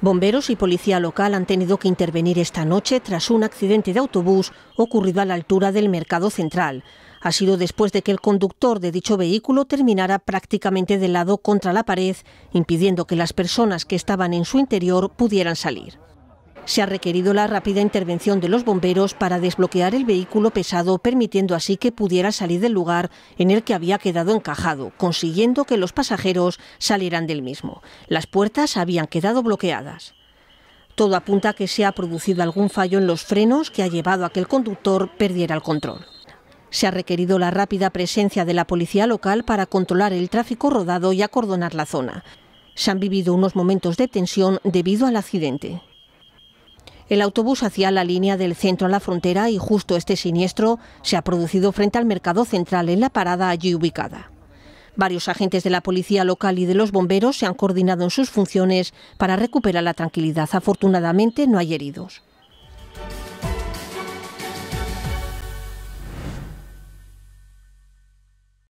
Bomberos y policía local han tenido que intervenir esta noche tras un accidente de autobús ocurrido a la altura del Mercado Central. Ha sido después de que el conductor de dicho vehículo terminara prácticamente de lado contra la pared, impidiendo que las personas que estaban en su interior pudieran salir. Se ha requerido la rápida intervención de los bomberos para desbloquear el vehículo pesado, permitiendo así que pudiera salir del lugar en el que había quedado encajado, consiguiendo que los pasajeros salieran del mismo. Las puertas habían quedado bloqueadas. Todo apunta a que se ha producido algún fallo en los frenos que ha llevado a que el conductor perdiera el control. Se ha requerido la rápida presencia de la policía local para controlar el tráfico rodado y acordonar la zona. Se han vivido unos momentos de tensión debido al accidente. El autobús hacía la línea del centro a la frontera y justo este siniestro se ha producido frente al mercado central en la parada allí ubicada. Varios agentes de la policía local y de los bomberos se han coordinado en sus funciones para recuperar la tranquilidad. Afortunadamente no hay heridos.